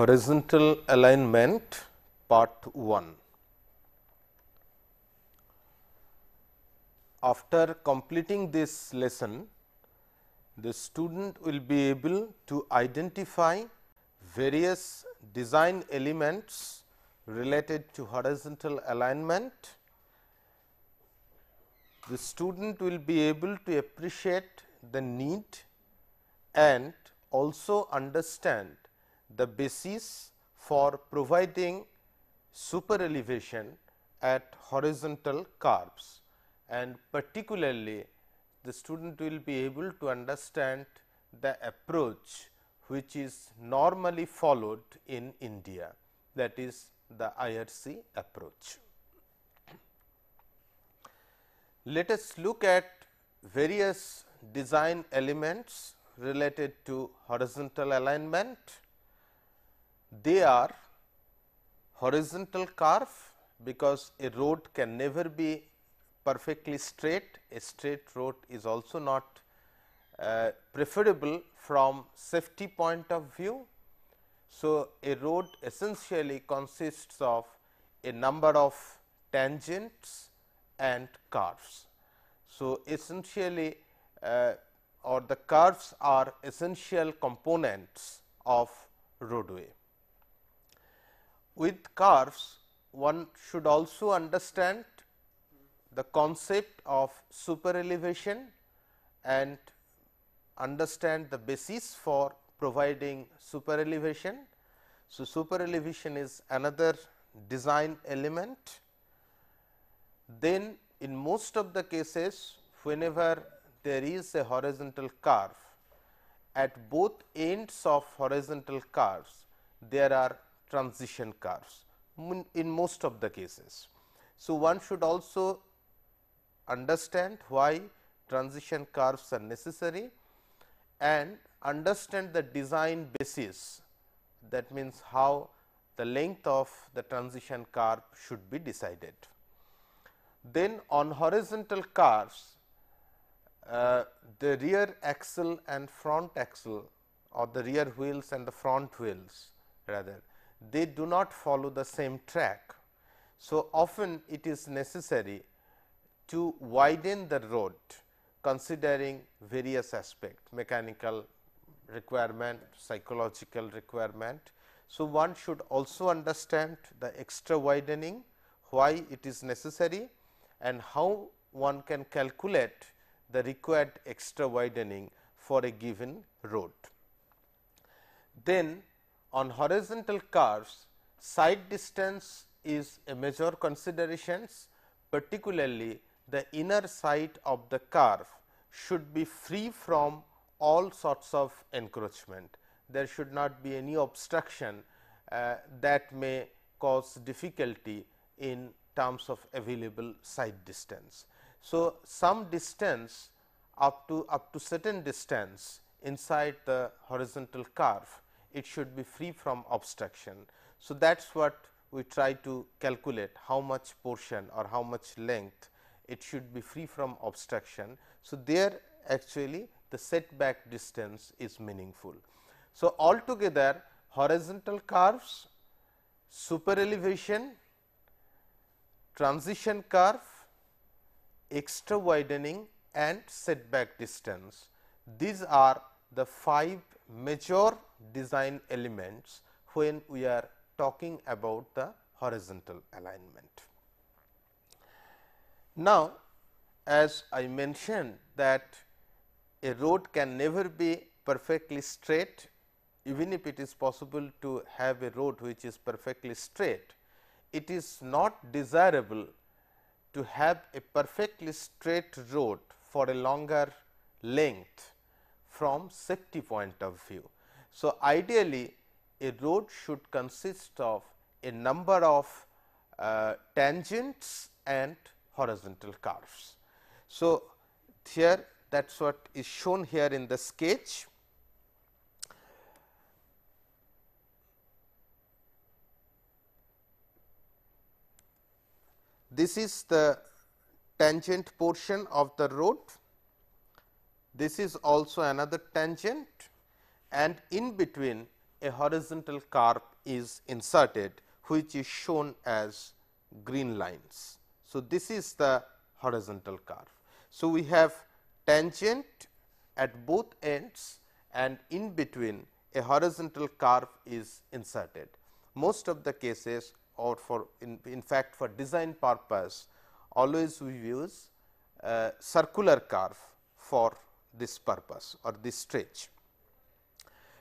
horizontal alignment part 1. After completing this lesson, the student will be able to identify various design elements related to horizontal alignment. The student will be able to appreciate the need and also understand the basis for providing super elevation at horizontal curves and particularly the student will be able to understand the approach which is normally followed in India that is the IRC approach. Let us look at various design elements related to horizontal alignment they are horizontal curve because a road can never be perfectly straight, a straight road is also not uh, preferable from safety point of view. So, a road essentially consists of a number of tangents and curves. So, essentially uh, or the curves are essential components of roadway with curves one should also understand the concept of super elevation and understand the basis for providing super elevation. So, super elevation is another design element. Then in most of the cases whenever there is a horizontal curve at both ends of horizontal curves there are transition curves in most of the cases. So, one should also understand why transition curves are necessary and understand the design basis that means how the length of the transition curve should be decided. Then on horizontal curves, uh, the rear axle and front axle or the rear wheels and the front wheels rather they do not follow the same track. So, often it is necessary to widen the road considering various aspects mechanical requirement, psychological requirement. So, one should also understand the extra widening why it is necessary and how one can calculate the required extra widening for a given road. Then on horizontal curves side distance is a major considerations particularly the inner side of the curve should be free from all sorts of encroachment. There should not be any obstruction uh, that may cause difficulty in terms of available side distance. So, some distance up to up to certain distance inside the horizontal curve it should be free from obstruction. So, that is what we try to calculate how much portion or how much length it should be free from obstruction. So, there actually the setback distance is meaningful. So, altogether horizontal curves, super elevation, transition curve, extra widening and setback distance. These are the 5 major design elements when we are talking about the horizontal alignment. Now, as I mentioned that a road can never be perfectly straight even if it is possible to have a road which is perfectly straight, it is not desirable to have a perfectly straight road for a longer length from safety point of view. So, ideally a road should consist of a number of uh, tangents and horizontal curves. So, here that is what is shown here in the sketch. This is the tangent portion of the road this is also another tangent and in between a horizontal carp is inserted which is shown as green lines. So, this is the horizontal curve. So, we have tangent at both ends and in between a horizontal curve is inserted. Most of the cases or for in, in fact, for design purpose always we use uh, circular curve for this purpose or this stretch.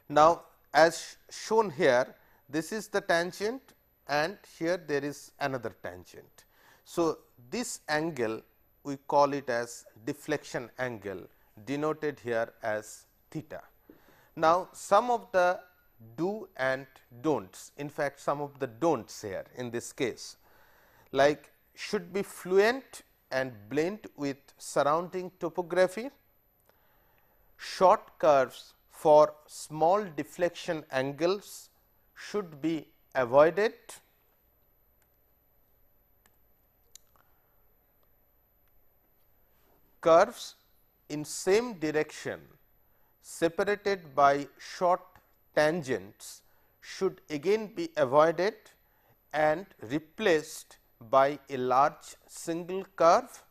Now, as shown here this is the tangent and here there is another tangent. So, this angle we call it as deflection angle denoted here as theta. Now, some of the do and don'ts in fact, some of the don'ts here in this case like should be fluent and blend with surrounding topography short curves for small deflection angles should be avoided. Curves in same direction separated by short tangents should again be avoided and replaced by a large single curve.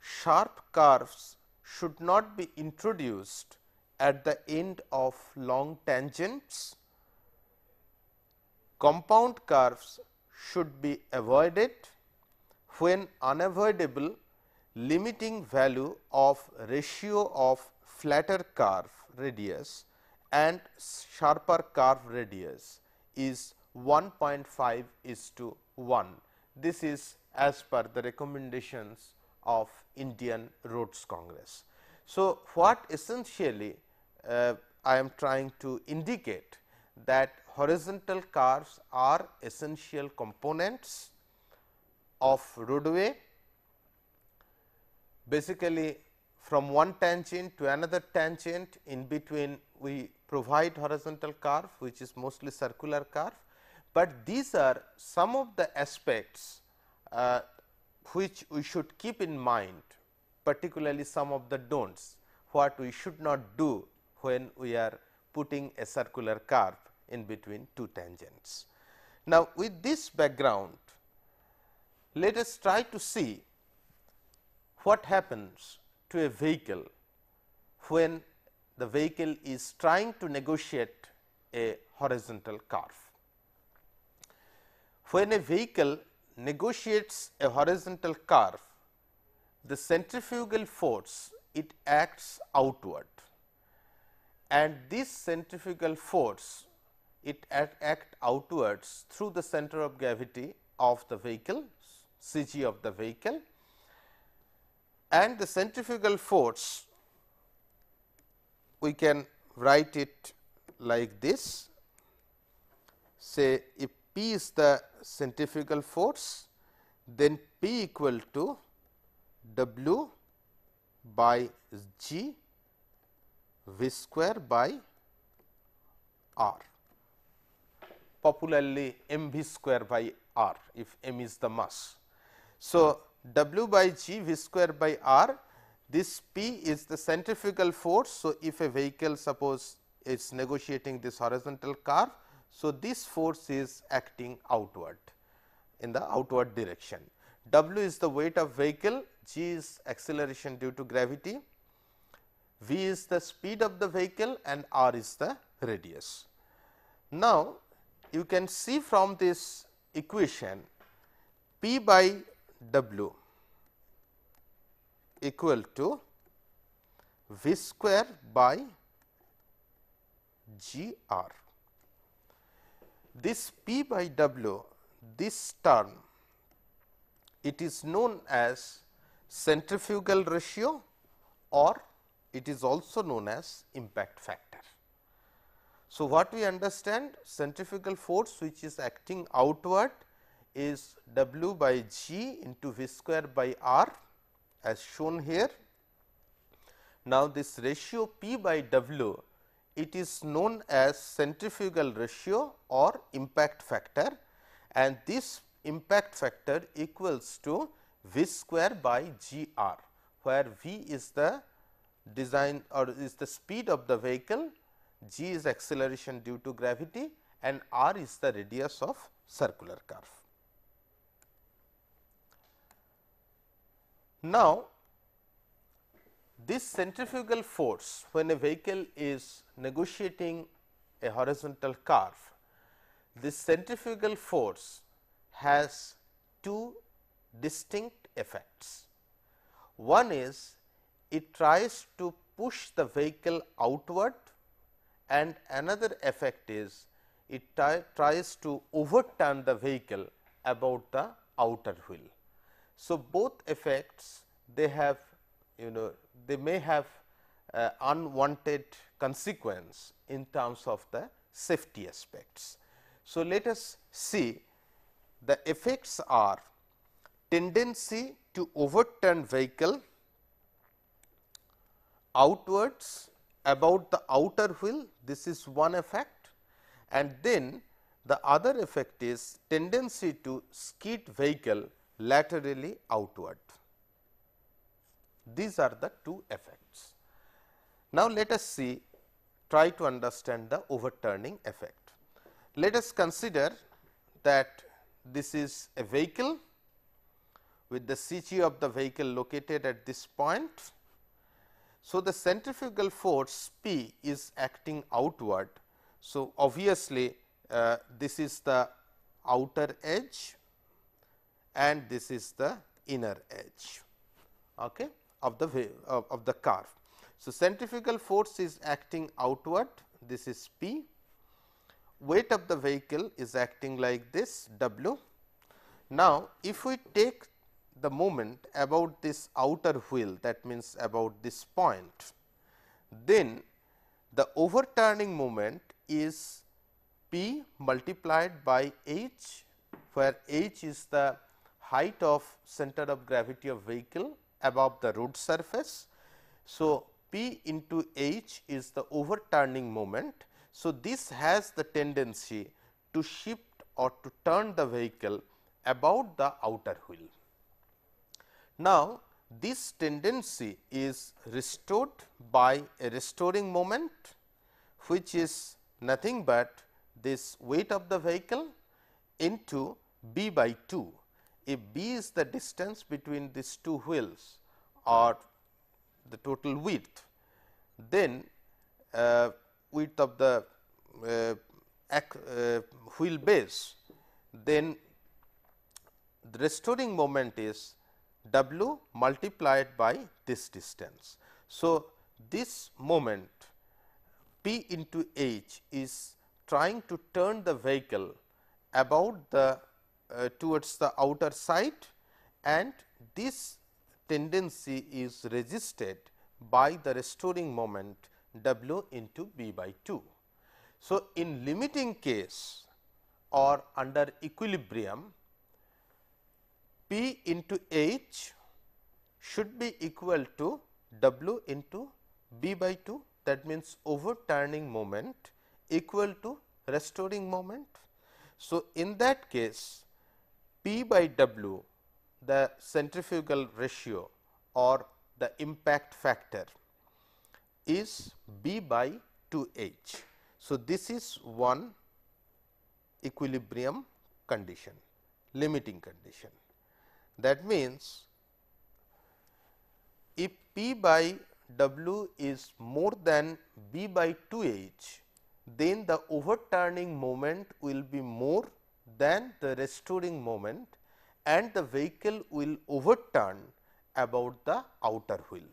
Sharp curves should not be introduced at the end of long tangents. Compound curves should be avoided when unavoidable limiting value of ratio of flatter curve radius and sharper curve radius is 1.5 is to 1. This is as per the recommendations of Indian Roads Congress. So, what essentially uh, I am trying to indicate that horizontal curves are essential components of roadway. Basically, from one tangent to another tangent in between we provide horizontal curve which is mostly circular curve, but these are some of the aspects uh, which we should keep in mind particularly some of the don'ts what we should not do when we are putting a circular curve in between two tangents. Now, with this background let us try to see what happens to a vehicle when the vehicle is trying to negotiate a horizontal curve. When a vehicle negotiates a horizontal curve, the centrifugal force it acts outward and this centrifugal force it act, act outwards through the center of gravity of the vehicle CG of the vehicle and the centrifugal force we can write it like this say if P is the centrifugal force then P equal to W by G V square by R popularly m v square by r if m is the mass. So, w by g v square by r this p is the centrifugal force. So, if a vehicle suppose it is negotiating this horizontal curve so, this force is acting outward in the outward direction. W is the weight of vehicle, G is acceleration due to gravity, V is the speed of the vehicle and R is the radius. Now, you can see from this equation P by W equal to V square by G R. This P by W, this term, it is known as centrifugal ratio or it is also known as impact factor. So, what we understand centrifugal force which is acting outward is W by G into V square by R as shown here. Now, this ratio P by W it is known as centrifugal ratio or impact factor and this impact factor equals to V square by G r, where V is the design or is the speed of the vehicle, G is acceleration due to gravity and r is the radius of circular curve. Now, this centrifugal force when a vehicle is negotiating a horizontal curve, this centrifugal force has two distinct effects. One is it tries to push the vehicle outward and another effect is it tries to overturn the vehicle about the outer wheel. So, both effects they have you know they may have uh, unwanted consequence in terms of the safety aspects. So, let us see the effects are tendency to overturn vehicle outwards about the outer wheel this is one effect and then the other effect is tendency to skid vehicle laterally outward. These are the two effects. Now, let us see try to understand the overturning effect. Let us consider that this is a vehicle with the CG of the vehicle located at this point. So, the centrifugal force P is acting outward. So, obviously, uh, this is the outer edge and this is the inner edge. Okay of the wave, of, of the curve. So, centrifugal force is acting outward this is P, weight of the vehicle is acting like this W. Now, if we take the moment about this outer wheel that means about this point, then the overturning moment is P multiplied by H where H is the height of center of gravity of vehicle above the road surface. So, P into H is the overturning moment. So, this has the tendency to shift or to turn the vehicle about the outer wheel. Now, this tendency is restored by a restoring moment which is nothing but this weight of the vehicle into b by 2 if b is the distance between these two wheels or the total width, then uh, width of the uh, uh, wheel base, then the restoring moment is w multiplied by this distance. So, this moment p into h is trying to turn the vehicle about the uh, towards the outer side and this tendency is resisted by the restoring moment W into B by 2. So, in limiting case or under equilibrium P into H should be equal to W into B by 2 that means overturning moment equal to restoring moment. So, in that case P by W the centrifugal ratio or the impact factor is B by 2 H. So, this is one equilibrium condition limiting condition. That means, if P by W is more than B by 2 H, then the overturning moment will be more than the restoring moment and the vehicle will overturn about the outer wheel.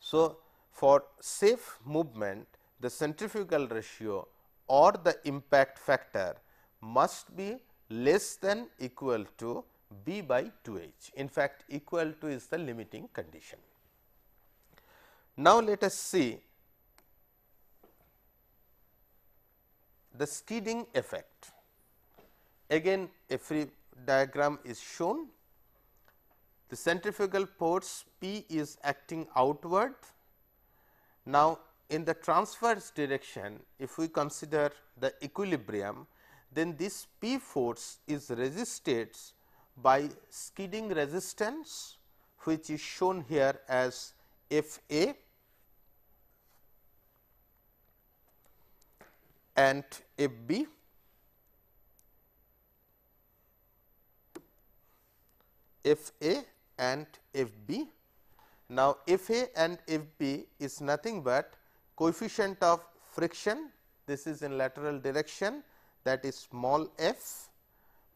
So, for safe movement the centrifugal ratio or the impact factor must be less than equal to b by 2 h. In fact, equal to is the limiting condition. Now, let us see the skidding effect. Again a free diagram is shown. The centrifugal force P is acting outward. Now, in the transverse direction if we consider the equilibrium then this P force is resisted by skidding resistance which is shown here as F A and F B F A and F B. Now, F A and F B is nothing but coefficient of friction this is in lateral direction that is small f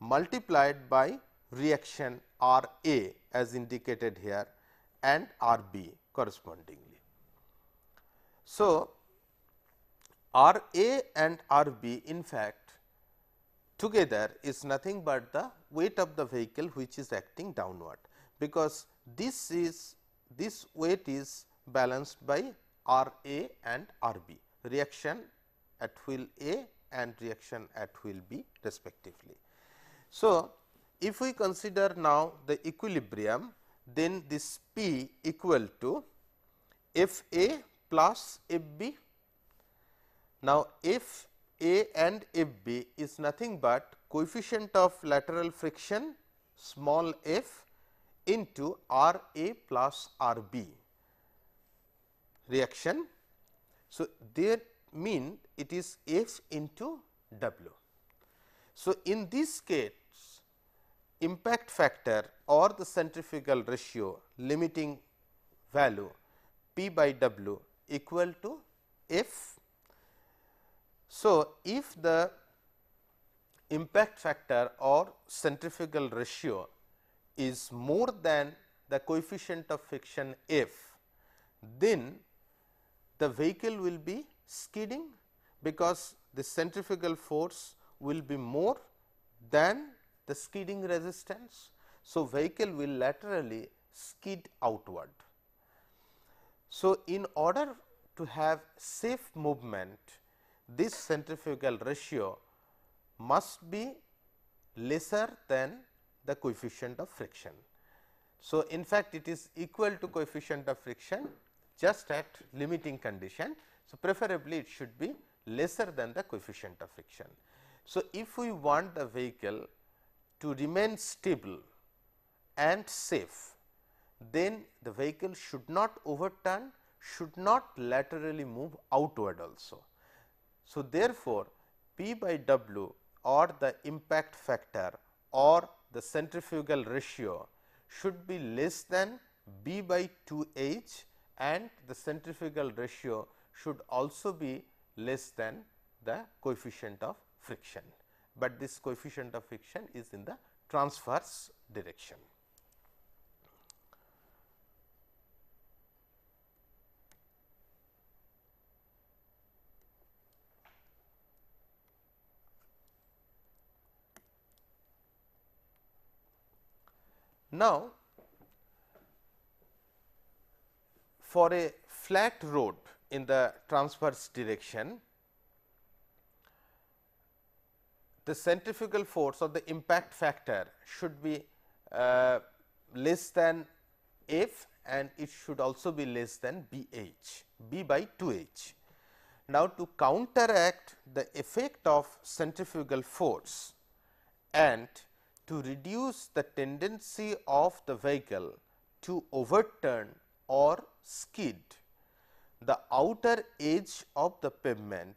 multiplied by reaction R A as indicated here and R B correspondingly. So, R A and R B in fact together is nothing but the weight of the vehicle which is acting downward because this is this weight is balanced by R A and R B reaction at wheel A and reaction at wheel B respectively. So, if we consider now the equilibrium then this P equal to F A plus F B. Now, F a and F B is nothing but coefficient of lateral friction small f into R A plus R B reaction. So, there mean it is F into W. So, in this case impact factor or the centrifugal ratio limiting value P by W equal to F so, if the impact factor or centrifugal ratio is more than the coefficient of friction F, then the vehicle will be skidding because the centrifugal force will be more than the skidding resistance. So, vehicle will laterally skid outward. So, in order to have safe movement, this centrifugal ratio must be lesser than the coefficient of friction. So, in fact, it is equal to coefficient of friction just at limiting condition. So, preferably it should be lesser than the coefficient of friction. So, if we want the vehicle to remain stable and safe, then the vehicle should not overturn, should not laterally move outward also. So, therefore, P by W or the impact factor or the centrifugal ratio should be less than B by 2 H and the centrifugal ratio should also be less than the coefficient of friction, but this coefficient of friction is in the transverse direction. Now, for a flat road in the transverse direction, the centrifugal force or the impact factor should be uh, less than F and it should also be less than B h, B by 2 h. Now, to counteract the effect of centrifugal force and to reduce the tendency of the vehicle to overturn or skid. The outer edge of the pavement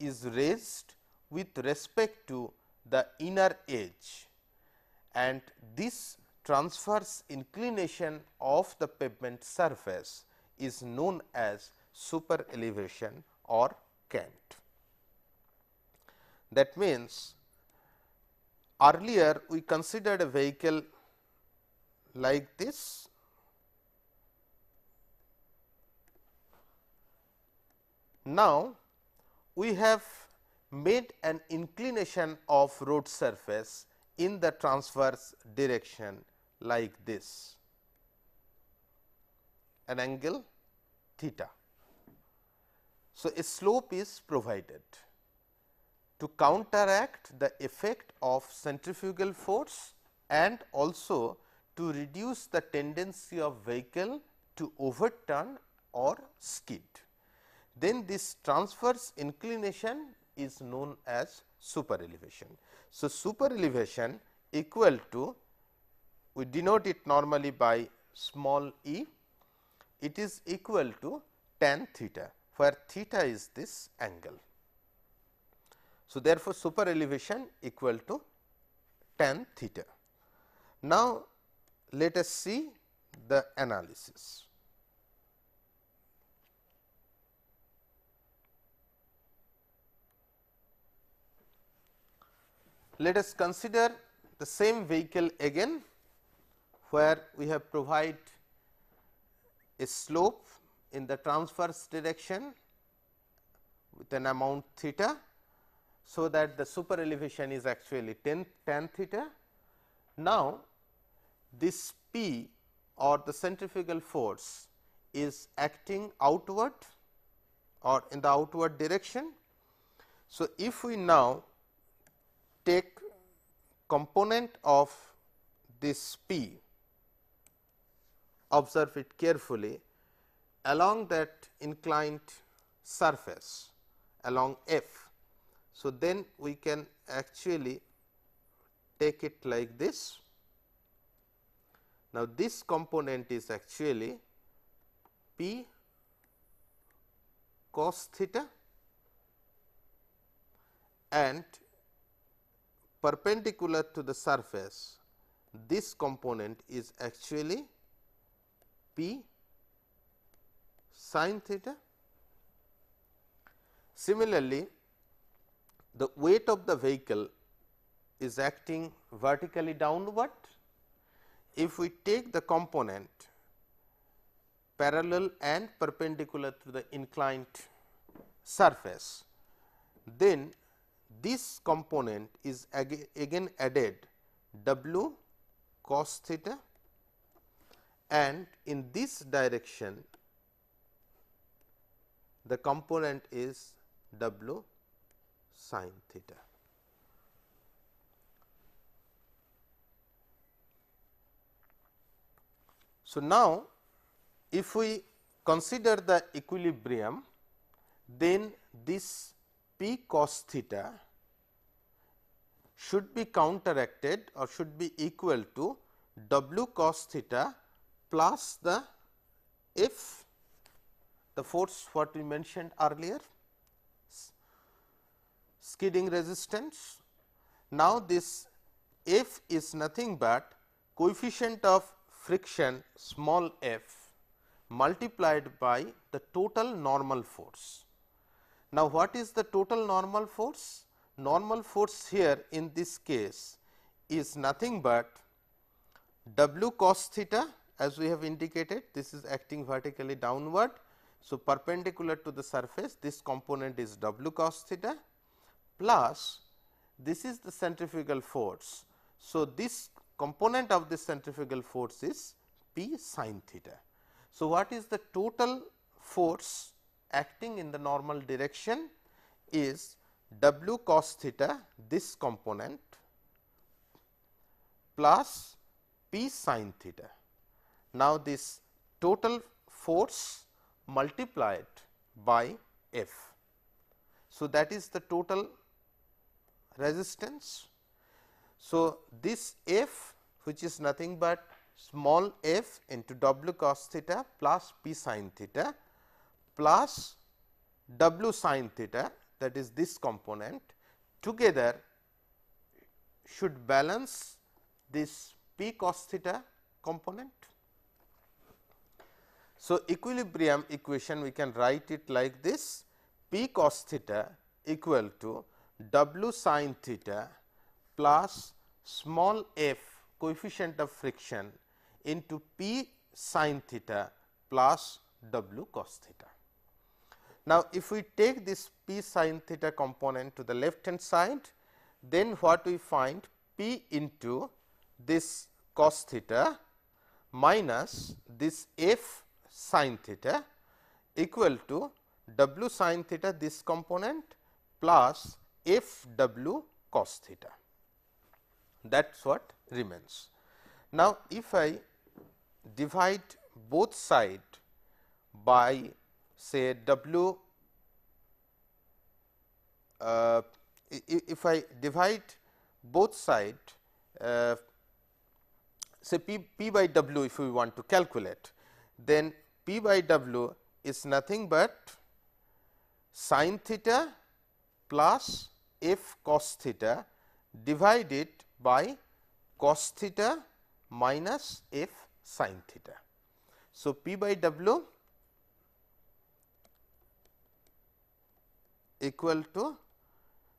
is raised with respect to the inner edge and this transverse inclination of the pavement surface is known as super elevation or cant. That means, Earlier we considered a vehicle like this Now, we have made an inclination of road surface in the transverse direction like this, an angle theta. So, a slope is provided to counteract the effect of centrifugal force and also to reduce the tendency of vehicle to overturn or skid. Then this transverse inclination is known as super elevation. So, super elevation equal to we denote it normally by small e it is equal to tan theta where theta is this angle. So, therefore, super elevation equal to tan theta. Now, let us see the analysis. Let us consider the same vehicle again where we have provide a slope in the transverse direction with an amount theta so that the super elevation is actually 10 tan theta. Now, this P or the centrifugal force is acting outward or in the outward direction. So, if we now take component of this P, observe it carefully along that inclined surface along F so, then we can actually take it like this. Now, this component is actually p cos theta and perpendicular to the surface this component is actually p sin theta. Similarly, the weight of the vehicle is acting vertically downward. If we take the component parallel and perpendicular to the inclined surface, then this component is again added w cos theta and in this direction the component is w Sine theta. So, now if we consider the equilibrium then this p cos theta should be counteracted or should be equal to w cos theta plus the F the force what we mentioned earlier skidding resistance. Now, this F is nothing but coefficient of friction small f multiplied by the total normal force. Now, what is the total normal force? Normal force here in this case is nothing but w cos theta as we have indicated this is acting vertically downward. So, perpendicular to the surface this component is w cos theta plus this is the centrifugal force. So, this component of this centrifugal force is P sine theta. So, what is the total force acting in the normal direction is W cos theta this component plus P sine theta. Now, this total force multiplied by F. So, that is the total resistance. So, this f which is nothing but small f into w cos theta plus p sin theta plus w sin theta that is this component together should balance this p cos theta component. So, equilibrium equation we can write it like this p cos theta equal to w sine theta plus small f coefficient of friction into p sine theta plus w cos theta. Now, if we take this p sine theta component to the left hand side, then what we find p into this cos theta minus this f sine theta equal to w sine theta this component plus f w cos theta that is what remains. Now, if I divide both side by say w uh, if I divide both side uh, say p, p by w if we want to calculate then p by w is nothing but sine theta plus f cos theta divided by cos theta minus f sin theta. So, P by W equal to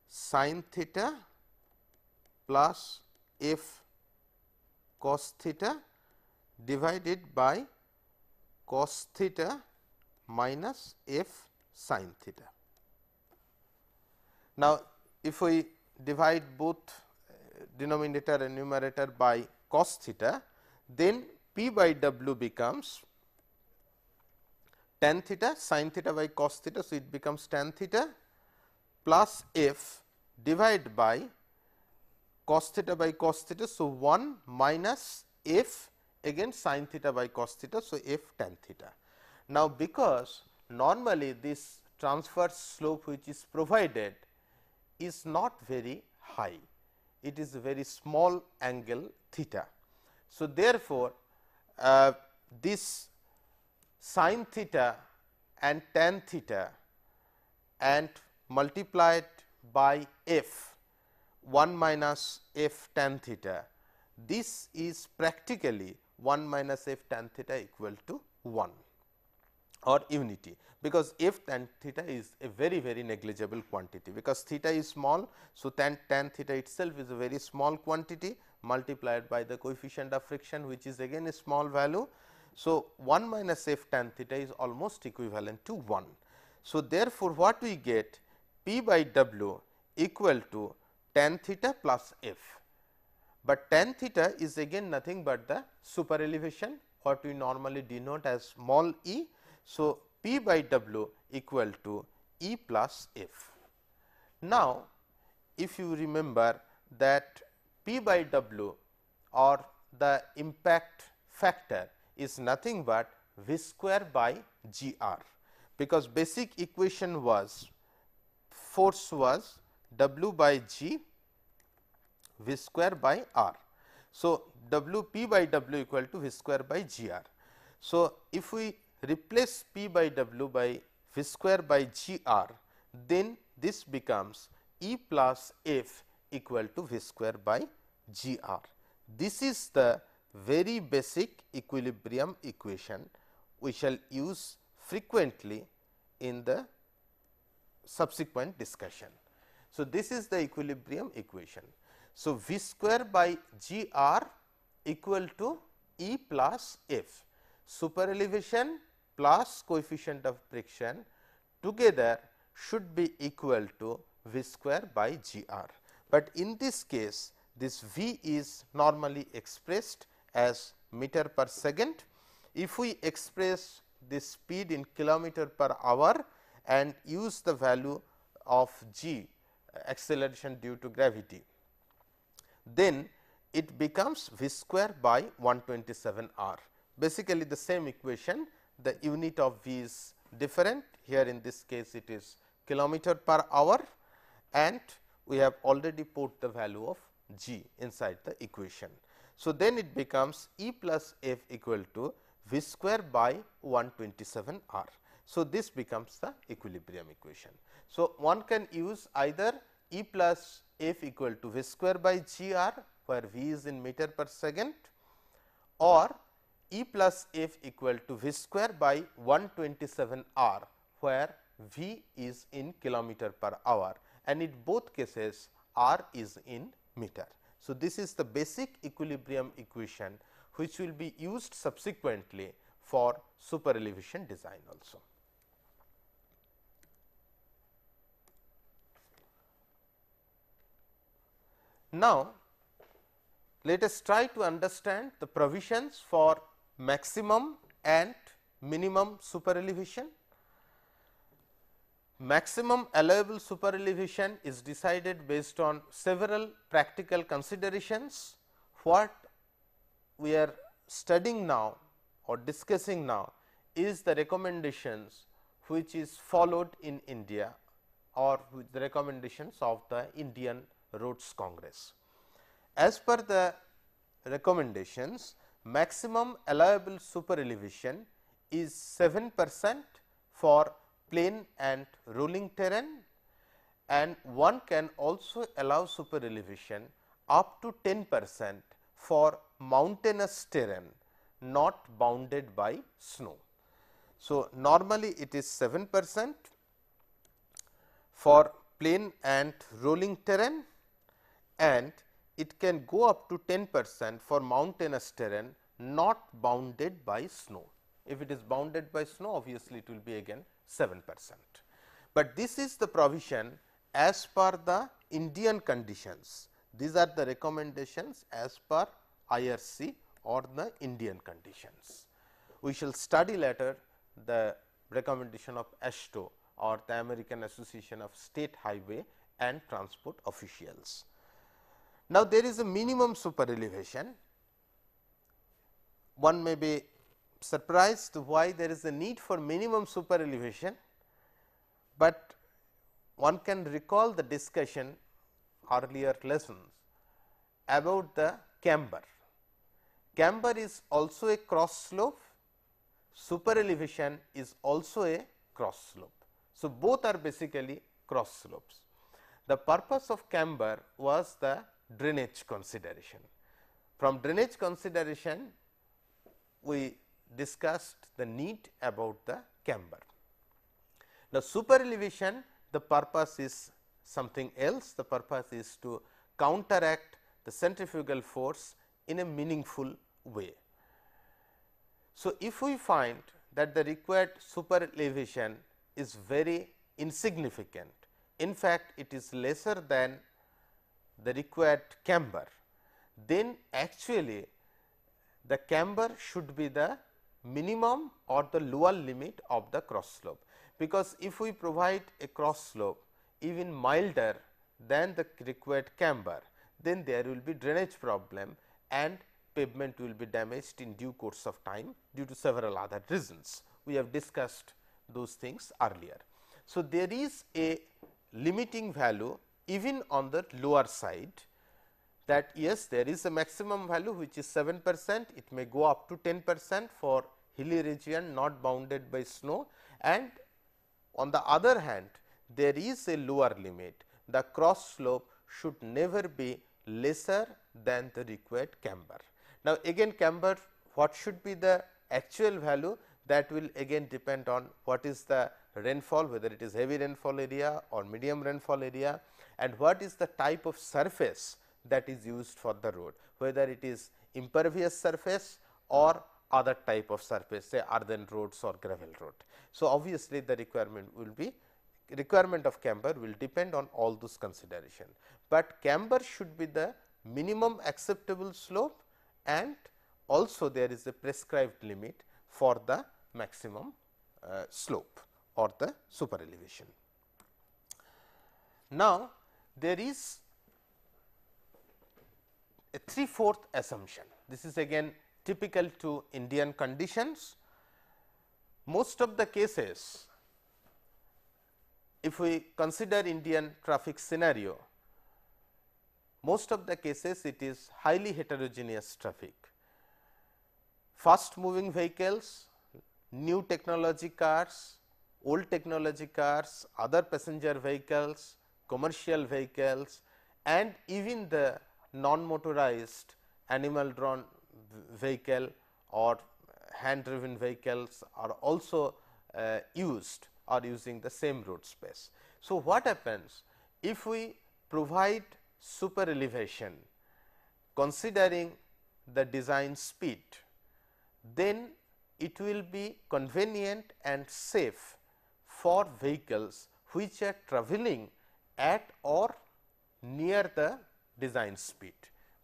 sin theta plus f cos theta divided by cos theta minus f sin theta. Now, if we divide both uh, denominator and numerator by cos theta, then P by W becomes tan theta sin theta by cos theta. So, it becomes tan theta plus f divided by cos theta by cos theta. So, 1 minus f again sin theta by cos theta. So, f tan theta. Now, because normally this transverse slope which is provided is not very high, it is a very small angle theta. So, therefore, uh, this sine theta and tan theta and multiplied by f 1 minus f tan theta. This is practically 1 minus f tan theta equal to 1 or unity because f tan theta is a very very negligible quantity because theta is small. So, tan, tan theta itself is a very small quantity multiplied by the coefficient of friction which is again a small value. So, 1 minus f tan theta is almost equivalent to 1. So, therefore, what we get p by w equal to tan theta plus f, but tan theta is again nothing but the super elevation, what we normally denote as small e so, P by W equal to E plus F. Now, if you remember that P by W or the impact factor is nothing but V square by G r, because basic equation was force was W by G V square by r. So, W P by W equal to V square by G r. So, if we replace P by W by V square by GR then this becomes E plus F equal to V square by GR. This is the very basic equilibrium equation we shall use frequently in the subsequent discussion. So, this is the equilibrium equation. So, V square by G r equal to E plus F super elevation plus coefficient of friction together should be equal to V square by Gr. But in this case this V is normally expressed as meter per second. If we express this speed in kilometer per hour and use the value of G uh, acceleration due to gravity, then it becomes V square by 127 R basically the same equation the unit of V is different here in this case it is kilometer per hour and we have already put the value of g inside the equation. So, then it becomes E plus f equal to V square by 127 R. So, this becomes the equilibrium equation. So, one can use either E plus f equal to V square by g r where V is in meter per second or E plus F equal to V square by 127 R where V is in kilometer per hour and in both cases R is in meter. So, this is the basic equilibrium equation which will be used subsequently for super elevation design also. Now, let us try to understand the provisions for maximum and minimum super elevation. Maximum allowable super elevation is decided based on several practical considerations. What we are studying now or discussing now is the recommendations which is followed in India or with the recommendations of the Indian Roads Congress. As per the recommendations, maximum allowable super elevation is 7 percent for plain and rolling terrain and one can also allow super elevation up to 10 percent for mountainous terrain not bounded by snow. So, normally it is 7 percent for plain and rolling terrain and it can go up to 10 percent for mountainous terrain not bounded by snow. If it is bounded by snow obviously, it will be again 7 percent. But this is the provision as per the Indian conditions. These are the recommendations as per IRC or the Indian conditions. We shall study later the recommendation of ASHTO or the American Association of State Highway and Transport Officials. Now, there is a minimum super elevation. One may be surprised why there is a need for minimum super elevation, but one can recall the discussion earlier lessons about the camber. Camber is also a cross slope, super elevation is also a cross slope. So, both are basically cross slopes. The purpose of camber was the drainage consideration. From drainage consideration, we discussed the need about the camber. Now, super elevation, the purpose is something else, the purpose is to counteract the centrifugal force in a meaningful way. So, if we find that the required super elevation is very insignificant, in fact, it is lesser than the required camber, then actually the camber should be the minimum or the lower limit of the cross slope. Because if we provide a cross slope even milder than the required camber, then there will be drainage problem and pavement will be damaged in due course of time due to several other reasons. We have discussed those things earlier. So, there is a limiting value even on the lower side that yes there is a maximum value which is 7 percent, it may go up to 10 percent for hilly region not bounded by snow and on the other hand there is a lower limit. The cross slope should never be lesser than the required camber. Now, again camber what should be the actual value that will again depend on what is the rainfall whether it is heavy rainfall area or medium rainfall area and what is the type of surface that is used for the road, whether it is impervious surface or other type of surface say earthen roads or gravel road. So, obviously, the requirement will be requirement of camber will depend on all those consideration, but camber should be the minimum acceptable slope and also there is a prescribed limit for the maximum uh, slope or the elevation. Now, there is a three-fourth assumption. This is again typical to Indian conditions. Most of the cases, if we consider Indian traffic scenario, most of the cases it is highly heterogeneous traffic. Fast moving vehicles, new technology cars, old technology cars, other passenger vehicles, commercial vehicles and even the non motorized animal drawn vehicle or hand driven vehicles are also uh, used or using the same road space. So, what happens if we provide super elevation considering the design speed, then it will be convenient and safe for vehicles which are travelling at or near the design speed.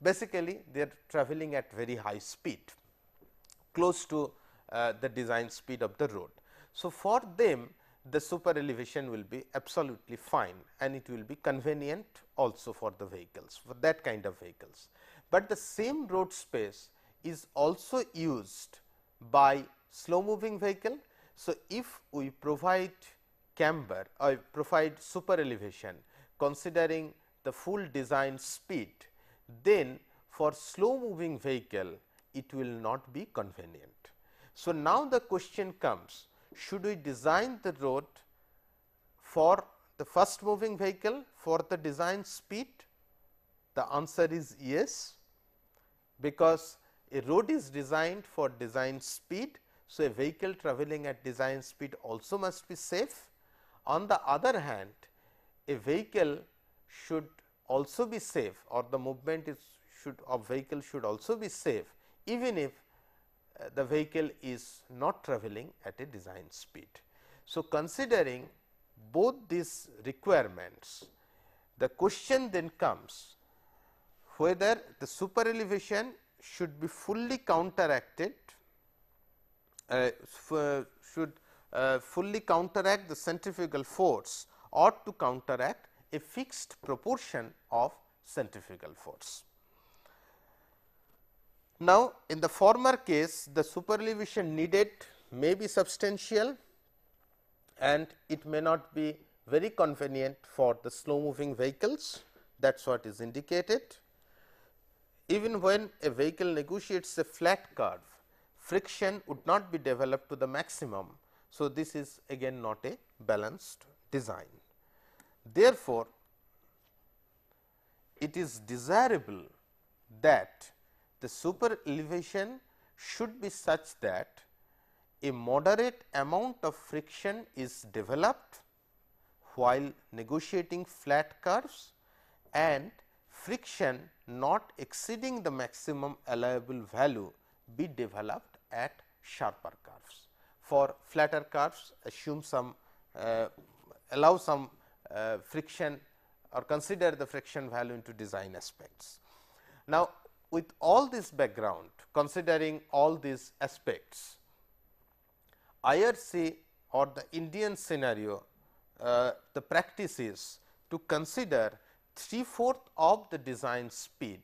Basically, they are traveling at very high speed close to uh, the design speed of the road. So, for them the super elevation will be absolutely fine and it will be convenient also for the vehicles for that kind of vehicles. But the same road space is also used by slow moving vehicle. So, if we provide camber or provide super elevation considering the full design speed, then for slow moving vehicle it will not be convenient. So, now the question comes should we design the road for the first moving vehicle for the design speed? The answer is yes, because a road is designed for design speed. So, a vehicle travelling at design speed also must be safe on the other hand, a vehicle should also be safe or the movement is should of vehicle should also be safe even if uh, the vehicle is not traveling at a design speed. So, considering both these requirements, the question then comes whether the super elevation should be fully counteracted uh, uh should uh, fully counteract the centrifugal force ought to counteract a fixed proportion of centrifugal force. Now, in the former case the elevation needed may be substantial and it may not be very convenient for the slow moving vehicles that is what is indicated. Even when a vehicle negotiates a flat curve friction would not be developed to the maximum so, this is again not a balanced design. Therefore, it is desirable that the super elevation should be such that a moderate amount of friction is developed while negotiating flat curves and friction not exceeding the maximum allowable value be developed at sharper curves for flatter curves assume some uh, allow some uh, friction or consider the friction value into design aspects. Now, with all this background considering all these aspects IRC or the Indian scenario uh, the practice is to consider 3 fourth of the design speed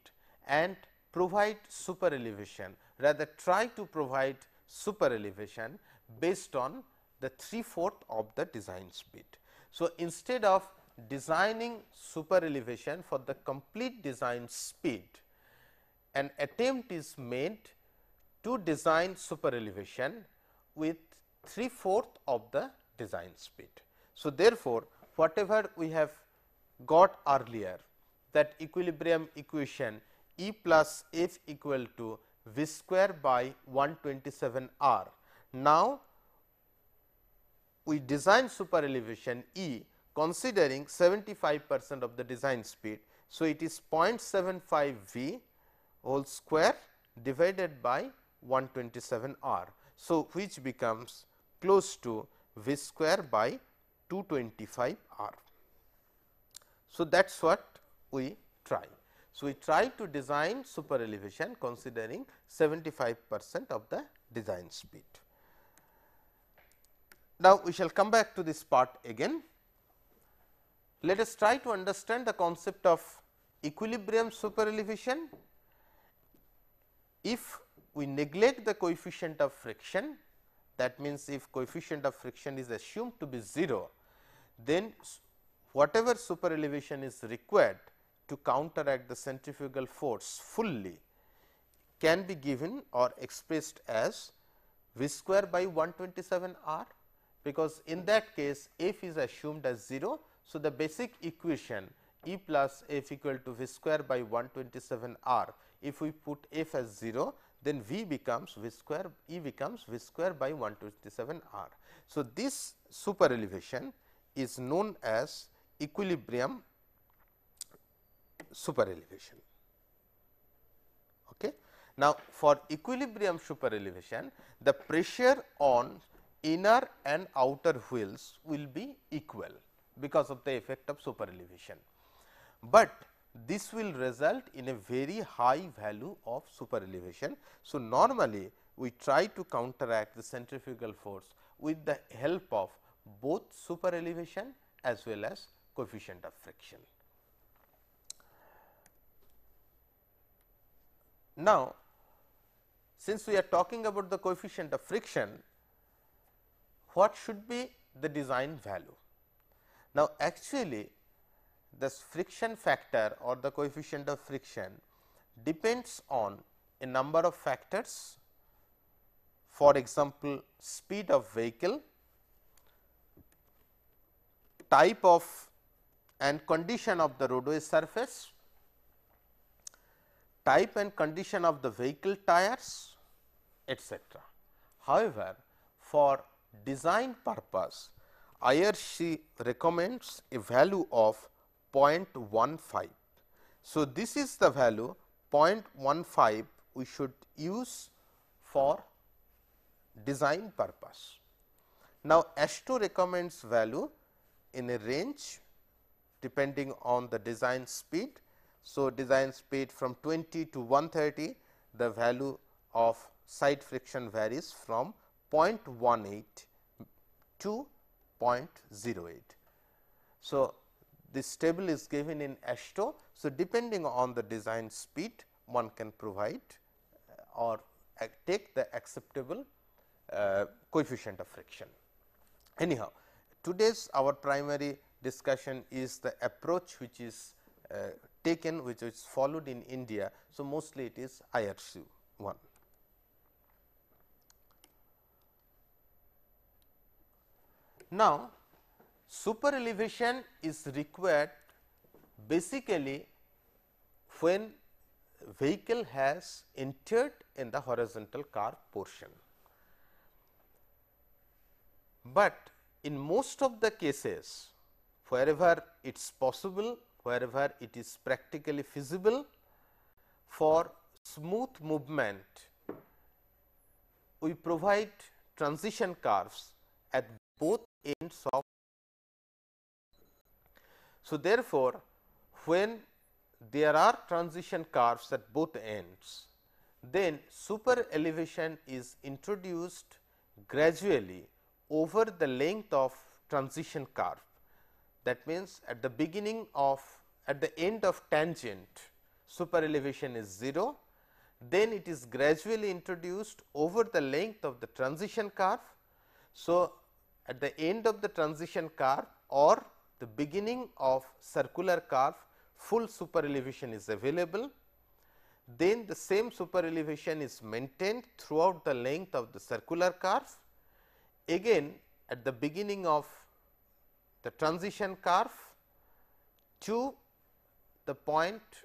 and provide super elevation rather try to provide super elevation based on the 3 fourth of the design speed. So, instead of designing super elevation for the complete design speed, an attempt is made to design super elevation with 3 fourth of the design speed. So, therefore, whatever we have got earlier that equilibrium equation E plus F equal to V square by 127 R now, we design super elevation E considering 75 percent of the design speed. So, it is 0.75 V whole square divided by 127 R. So, which becomes close to V square by 225 R. So, that is what we try. So, we try to design super elevation considering 75 percent of the design speed. Now, we shall come back to this part again. Let us try to understand the concept of equilibrium super elevation. if we neglect the coefficient of friction that means if coefficient of friction is assumed to be 0 then whatever super elevation is required to counteract the centrifugal force fully can be given or expressed as v square by 127 r because in that case f is assumed as 0. So, the basic equation E plus f equal to v square by 127 r, if we put f as 0 then v becomes v square E becomes v square by 127 r. So, this super elevation is known as equilibrium super elevation. Okay. Now, for equilibrium super elevation the pressure on inner and outer wheels will be equal because of the effect of super elevation, But this will result in a very high value of super elevation. So, normally we try to counteract the centrifugal force with the help of both super elevation as well as coefficient of friction. Now, since we are talking about the coefficient of friction, what should be the design value. Now, actually this friction factor or the coefficient of friction depends on a number of factors for example, speed of vehicle, type of and condition of the roadway surface, type and condition of the vehicle tires etc. However, for design purpose, IRC recommends a value of 0.15. So, this is the value 0.15 we should use for design purpose. Now, AS2 recommends value in a range depending on the design speed. So, design speed from 20 to 130 the value of side friction varies from 0.18 2.08. So, this table is given in ASHTO. So, depending on the design speed one can provide uh, or uh, take the acceptable uh, coefficient of friction. Anyhow, today's our primary discussion is the approach which is uh, taken which is followed in India. So, mostly it is IRC one. Now, super elevation is required basically when vehicle has entered in the horizontal car portion. But in most of the cases wherever it is possible, wherever it is practically feasible for smooth movement, we provide transition curves at both ends of. So, therefore, when there are transition curves at both ends, then super elevation is introduced gradually over the length of transition curve. That means, at the beginning of at the end of tangent super elevation is 0, then it is gradually introduced over the length of the transition curve. So, at the end of the transition curve or the beginning of circular curve full super elevation is available. Then the same super elevation is maintained throughout the length of the circular curve. Again at the beginning of the transition curve to the point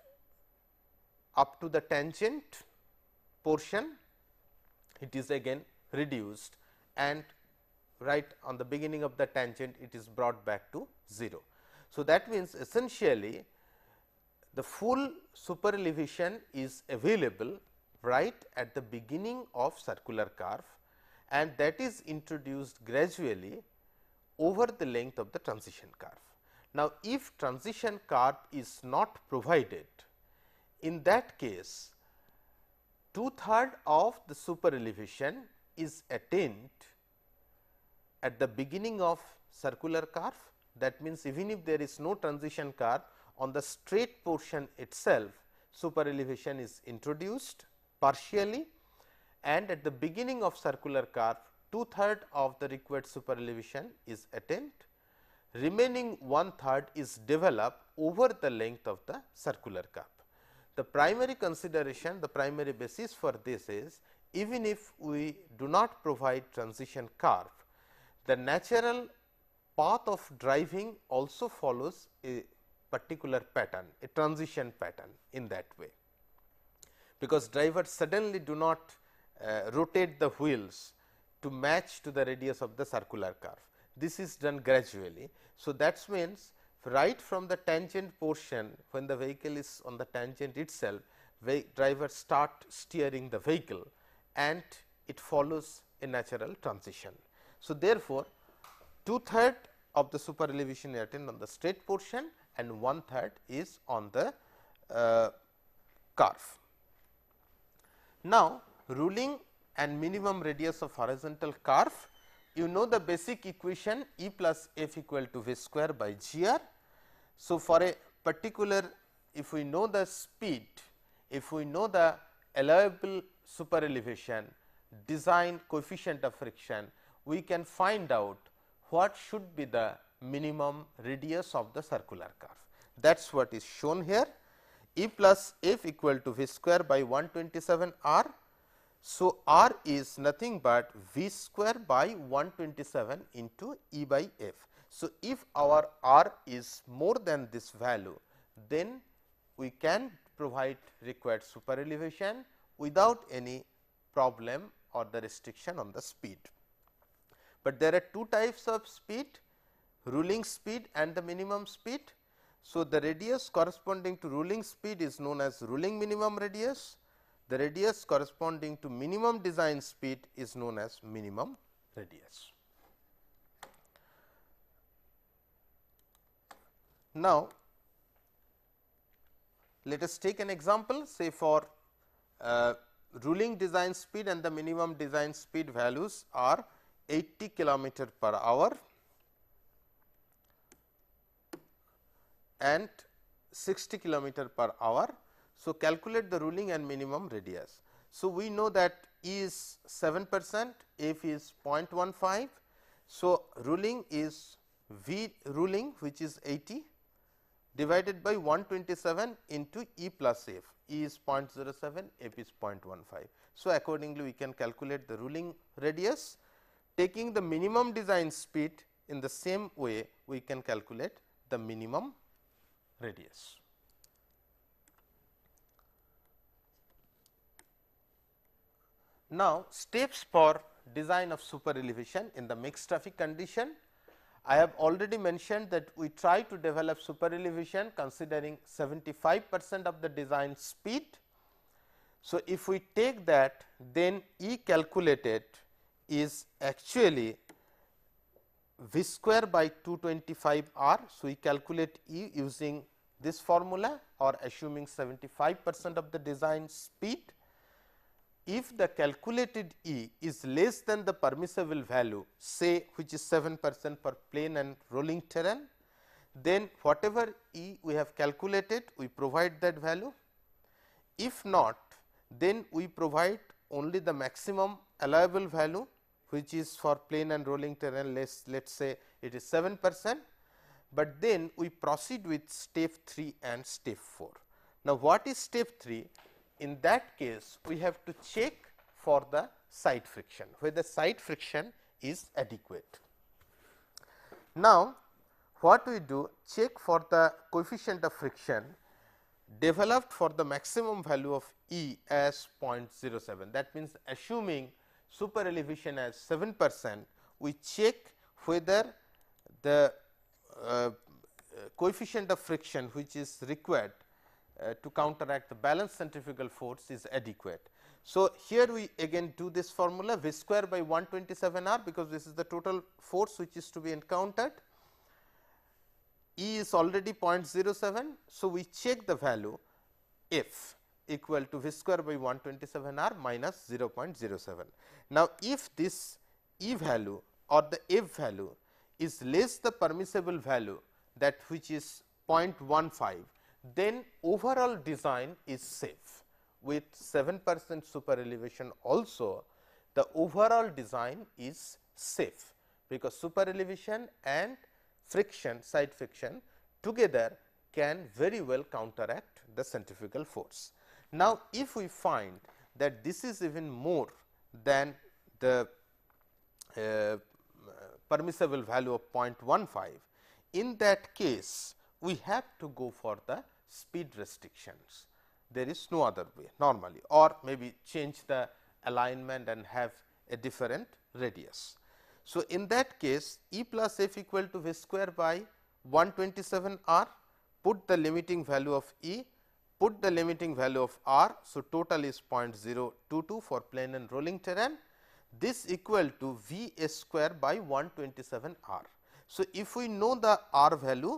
up to the tangent portion it is again reduced and right on the beginning of the tangent it is brought back to 0. So, that means essentially the full super elevation is available right at the beginning of circular curve and that is introduced gradually over the length of the transition curve. Now, if transition curve is not provided in that case two third of the super elevation is attained at the beginning of circular curve that means, even if there is no transition curve on the straight portion itself super elevation is introduced partially and at the beginning of circular curve two third of the required super elevation is attained remaining one third is developed over the length of the circular curve. The primary consideration the primary basis for this is even if we do not provide transition curve the natural path of driving also follows a particular pattern, a transition pattern in that way, because drivers suddenly do not uh, rotate the wheels to match to the radius of the circular curve. This is done gradually. So, that means right from the tangent portion when the vehicle is on the tangent itself driver start steering the vehicle and it follows a natural transition. So, therefore, two third of the super elevation attained on the straight portion and one third is on the uh, curve. Now, ruling and minimum radius of horizontal curve you know the basic equation E plus f equal to v square by gr. So, for a particular if we know the speed, if we know the allowable super elevation, design coefficient of friction, we can find out what should be the minimum radius of the circular curve. That is what is shown here E plus F equal to V square by 127 R. So, R is nothing but V square by 127 into E by F. So, if our R is more than this value, then we can provide required super elevation without any problem or the restriction on the speed but there are two types of speed ruling speed and the minimum speed. So, the radius corresponding to ruling speed is known as ruling minimum radius, the radius corresponding to minimum design speed is known as minimum radius. Now, let us take an example say for uh, ruling design speed and the minimum design speed values are 80 kilometer per hour and 60 kilometer per hour. So, calculate the ruling and minimum radius. So, we know that E is 7 percent, F is 0.15. So, ruling is V ruling which is 80 divided by 127 into E plus F, E is 0.07, F is 0.15. So, accordingly we can calculate the ruling radius taking the minimum design speed in the same way we can calculate the minimum radius. Now, steps for design of super elevation in the mixed traffic condition. I have already mentioned that we try to develop super elevation considering 75 percent of the design speed. So, if we take that then E calculated is actually v square by 225 r. So, we calculate E using this formula or assuming 75 percent of the design speed. If the calculated E is less than the permissible value say which is 7 percent for plane and rolling terrain, then whatever E we have calculated we provide that value. If not, then we provide only the maximum allowable value which is for plane and rolling terrain let us say it is 7 percent, but then we proceed with step 3 and step 4. Now, what is step 3? In that case, we have to check for the side friction, whether side friction is adequate. Now, what we do check for the coefficient of friction developed for the maximum value of E as 0.07 that means assuming super elevation as 7 percent, we check whether the uh, coefficient of friction which is required uh, to counteract the balanced centrifugal force is adequate. So, here we again do this formula v square by 127 r because this is the total force which is to be encountered. E is already 0.07. So, we check the value f equal to v square by 127 r minus 0.07. Now, if this E value or the F value is less the permissible value that which is 0.15, then overall design is safe with 7 percent super elevation also the overall design is safe because super elevation and friction side friction together can very well counteract the centrifugal force. Now, if we find that this is even more than the uh, permissible value of 0.15, in that case we have to go for the speed restrictions. There is no other way normally or maybe change the alignment and have a different radius. So, in that case E plus f equal to v square by 127 r put the limiting value of E put the limiting value of r. So, total is 0.022 for plane and rolling terrain this equal to V s square by 127 r. So, if we know the r value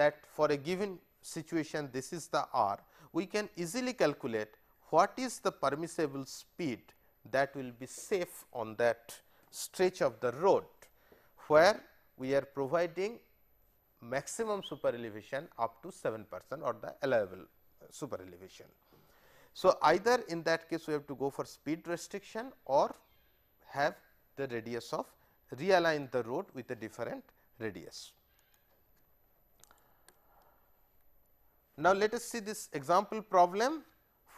that for a given situation this is the r, we can easily calculate what is the permissible speed that will be safe on that stretch of the road where we are providing maximum super elevation up to 7 percent or the allowable super elevation. So, either in that case we have to go for speed restriction or have the radius of realign the road with a different radius. Now, let us see this example problem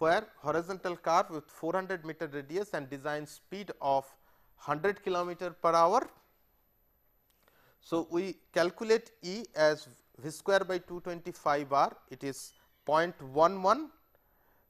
where horizontal curve with 400 meter radius and design speed of 100 kilometer per hour. So, we calculate E as v square by 225 r it is 0.11.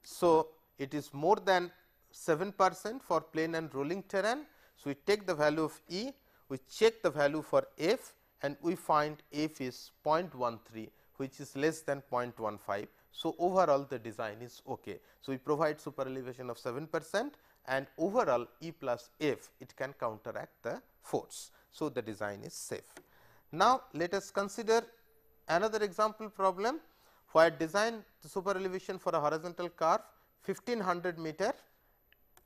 So, it is more than 7 percent for plane and rolling terrain. So, we take the value of E, we check the value for F and we find F is 0.13 which is less than 0.15. So, overall the design is ok. So, we provide super elevation of 7 percent and overall E plus F it can counteract the force. So, the design is safe. Now, let us consider another example problem who had designed the super elevation for a horizontal curve 1500 meter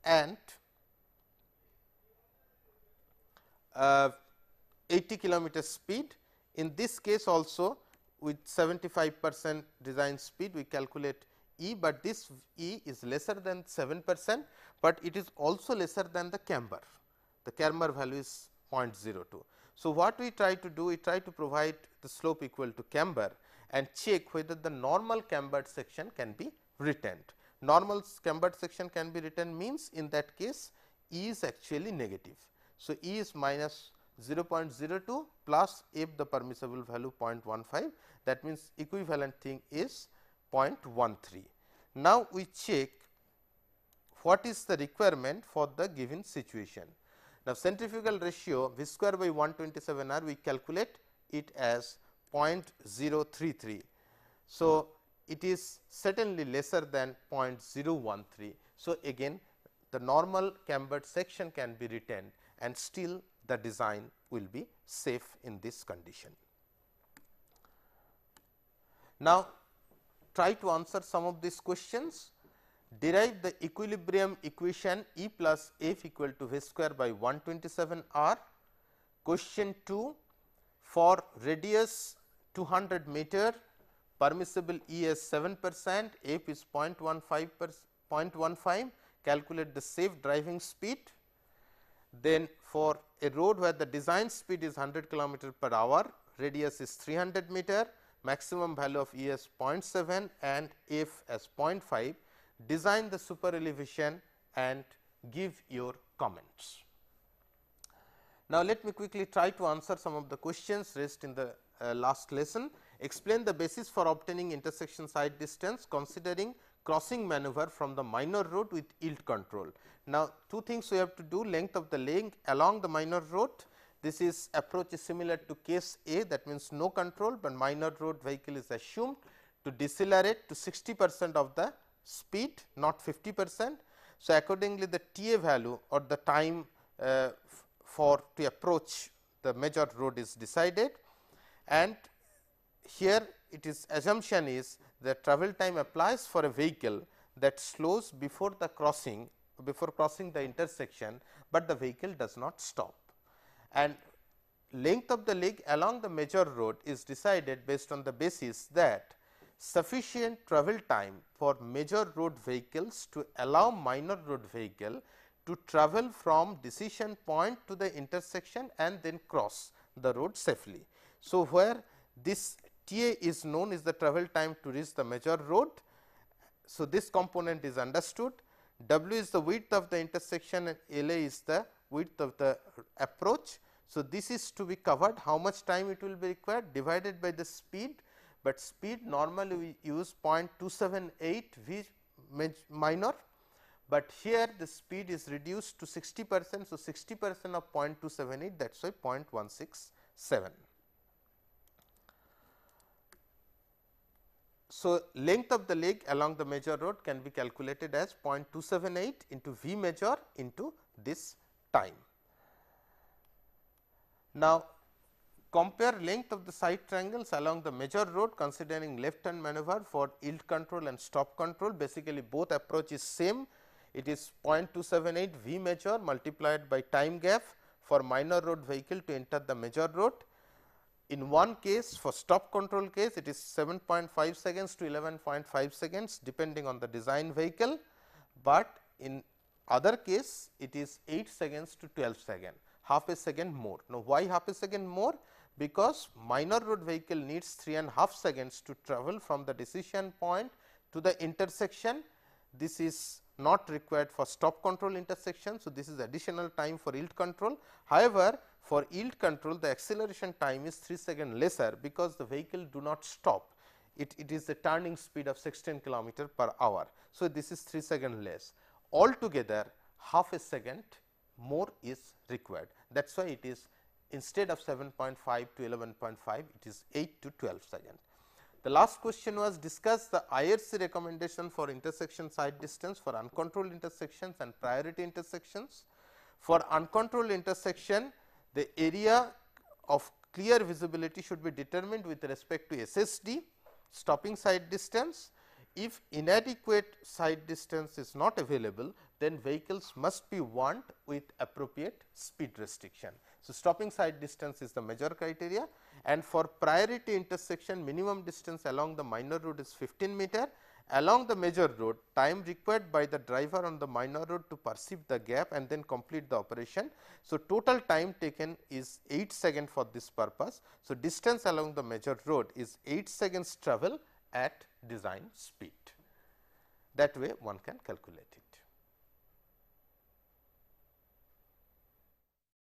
and uh, 80 kilometer speed. In this case also with 75 percent design speed we calculate E, but this E is lesser than 7 percent, but it is also lesser than the camber. The camber value is 0.02. So, what we try to do? We try to provide the slope equal to camber and check whether the normal cambered section can be retained. Normal cambered section can be retained means in that case E is actually negative. So, E is minus 0.02 plus if the permissible value 0.15 that means equivalent thing is 0.13. Now, we check what is the requirement for the given situation. Now, centrifugal ratio V square by 127 R we calculate it as 0.033. So, it is certainly lesser than 0.013. So, again the normal cambered section can be retained and still the design will be safe in this condition. Now, try to answer some of these questions. Derive the equilibrium equation E plus F equal to V square by 127 R. Question 2 for radius 200 meter permissible E is 7 percent, F is 0.15 0.15 calculate the safe driving speed. Then for a road where the design speed is 100 kilometer per hour, radius is 300 meter, maximum value of E as 0.7 and F as 0.5, design the super elevation and give your comments. Now, let me quickly try to answer some of the questions raised in the uh, last lesson explain the basis for obtaining intersection side distance considering crossing maneuver from the minor road with yield control. Now, two things we have to do length of the lane along the minor road this is approach is similar to case A that means no control, but minor road vehicle is assumed to decelerate to 60 percent of the speed not 50 percent. So, accordingly the T A value or the time uh, for to approach the major road is decided and here it is assumption is that travel time applies for a vehicle that slows before the crossing before crossing the intersection, but the vehicle does not stop. And length of the leg along the major road is decided based on the basis that sufficient travel time for major road vehicles to allow minor road vehicle to travel from decision point to the intersection and then cross the road safely. So, where this T A is known is the travel time to reach the major road. So, this component is understood W is the width of the intersection and L A is the width of the approach. So, this is to be covered how much time it will be required divided by the speed, but speed normally we use 0.278 V minor, but here the speed is reduced to 60 percent. So, 60 percent of 0.278 that is why 0.167. So, length of the leg along the major road can be calculated as 0.278 into V major into this time. Now, compare length of the side triangles along the major road considering left hand maneuver for yield control and stop control basically both approach is same it is 0.278 V major multiplied by time gap for minor road vehicle to enter the major road in one case for stop control case it is 7.5 seconds to 11.5 seconds depending on the design vehicle, but in other case it is 8 seconds to 12 second half a second more. Now, why half a second more? Because minor road vehicle needs 3 and half seconds to travel from the decision point to the intersection. This is not required for stop control intersection. So, this is additional time for yield control. However, for yield control the acceleration time is 3 second lesser because the vehicle do not stop it, it is the turning speed of 16 kilometer per hour. So, this is 3 second less altogether half a second more is required that is why it is instead of 7.5 to 11.5 it is 8 to 12 second. The last question was discuss the IRC recommendation for intersection side distance for uncontrolled intersections and priority intersections. For uncontrolled intersection the area of clear visibility should be determined with respect to SSD stopping side distance. If inadequate side distance is not available, then vehicles must be warned with appropriate speed restriction. So, stopping side distance is the major criteria and for priority intersection minimum distance along the minor road is 15 meter along the major road time required by the driver on the minor road to perceive the gap and then complete the operation. So, total time taken is 8 seconds for this purpose. So, distance along the major road is 8 seconds travel at design speed that way one can calculate it.